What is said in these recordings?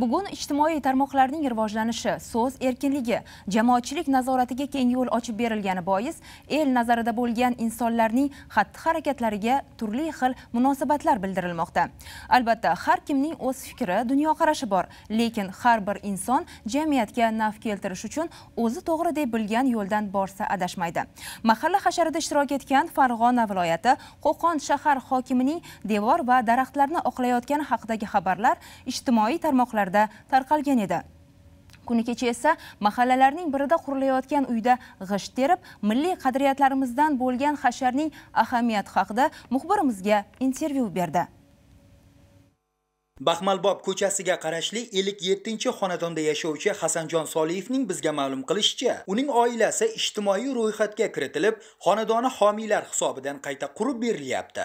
bugun ijtimoiy tarmoqlarning rivojlanishi so'z erkinligi jamoatchilik nazoratiga keng yo'l ochib berilgani bois el nazarida bo'lgan insonlarning xatti harakatlariga turli xil munosabatlar bildirilmoqda albatta har kimning o'z fikri dunyoqarashi bor lekin har bir inson jamiyatga naf keltirish uchun o'zi to'g'ri deb bilgan yo'ldan borsa adashmaydi mahalla hasharida ishtirok etgan farg'ona viloyati qo'qon shahar hokimining devor va daraxtlarni oqlayotgani haqidagi xabarlar ijtimoiy tarmoqlar mahallalarda tarqalgan edi kuni kecha esa mahallalarning birida qurilayotgan uyda g'isht terib milliy qadriyatlarimizdan bo'lgan hasharning ahamiyati haqida muxbirimizga intervyu berdi baxmalbob ko'chasiga qarashli 57 xonadonda yashovchi hasanjon soliyevning bizga ma'lum qilishicha uning oilasi ijtimoiy ro'yxatga kiritilib xonadoni homiylar hisobidan qayta qurib berilyapti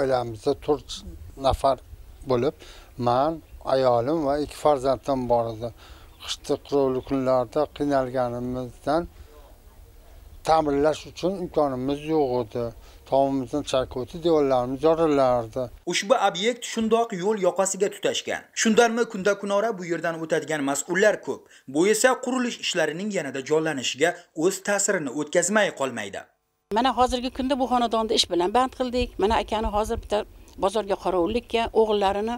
oilamizda 4 nafar bo'lib men, ayolim va ikki farzandim bor edi qishda qurovli kunlarda qiynalganimizdan ta'mirlash uchun imkonimiz yo'q edi tomimizdan chak o'tib devorlarimiz yorilardi ushbu obyekt shundoq yo'l yoqasiga tutashgan shundanmi kunda kunora bu yerdan o'tadigan mas'ullar ko'p bu esa qurilish ishlarining yanada jonlanishiga o'z ta'sirini o'tkazmay qolmaydi mana hozirgi kunda bu xonadonni ish bilan band qildik mana akani hozir bitta bozorga qorovullikka o'g'illarini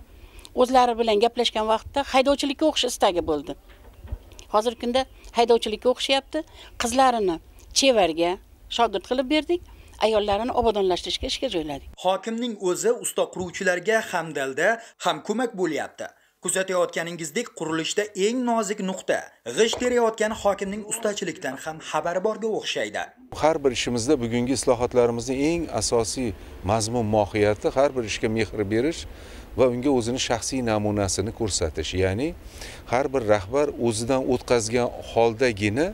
o'zlari bilan gaplashgan vaqtda haydovchilikka o'qish istagi bo'ldi hozirgi kunda haydovchilikka o'qishyapti qizlarini chevarga shogird qilib berdik ayollarini obodonlashtirishga ishga joyladik hokimning o'zi usta quruvchilarga hamdalda ham ko'mak bo'lyapti Kuzatayotganingizdek, qurilishda eng nozik nuqta g'ish terayotgan hokimning ustachilikdan ham xabari borga o'xshaydi. Har bir ishimizda bugungi islohotlarimizning eng asosiy mazmun mohiyati har bir ishga mehr berish va unga o'zini shaxsiy namunasini ko'rsatish, ya'ni har bir rahbar o'zidan o'tkazgan holdagina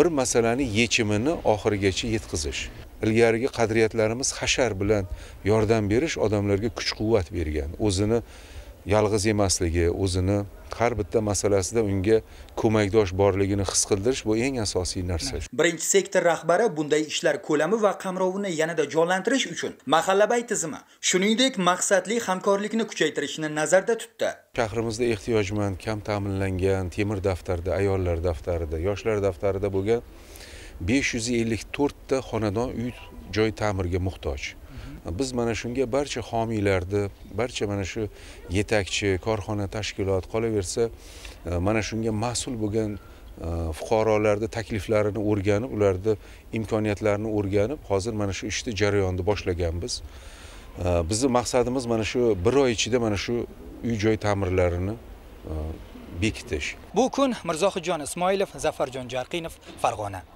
bir masalani yechimini oxirigacha yetkazish. ilgarigi qadriyatlarimiz hashar bilan yordam berish odamlarga kuch quvvat bergan o'zini yolg'iz emasligi o'zini har bitta masalasida unga ko'makdosh borligini his qildirish bu eng asosiy narsa birinchi sektor rahbari bunday ishlar ko'lami va qamrovini yanada jonlantirish uchun mahallabay tizimi shuningdek maqsadli hamkorlikni kuchaytirishni nazarda tutdi shahrimizda ehtiyojmand kam ta'minlangan temir daftarda ayollar daftarida yoshlar daftarida bo'lgan besh yuz ellik to'rtta xonadon uy joy ta'mirga muhtoj biz mana shunga barcha homiylarni barcha mana shu yetakchi korxona tashkilot qolaversa e, mana shunga mas'ul bo'lgan e, fuqarolarni takliflarini o'rganib ularni imkoniyatlarini o'rganib hozir mana shu ishni jarayonni boshlaganmiz e, bizni maqsadimiz mana shu bir oy ichida mana shu uy joy ta'mirlarini bekitish bu kun mirzohidjon ismoilov zafarjon jarqinov farg'ona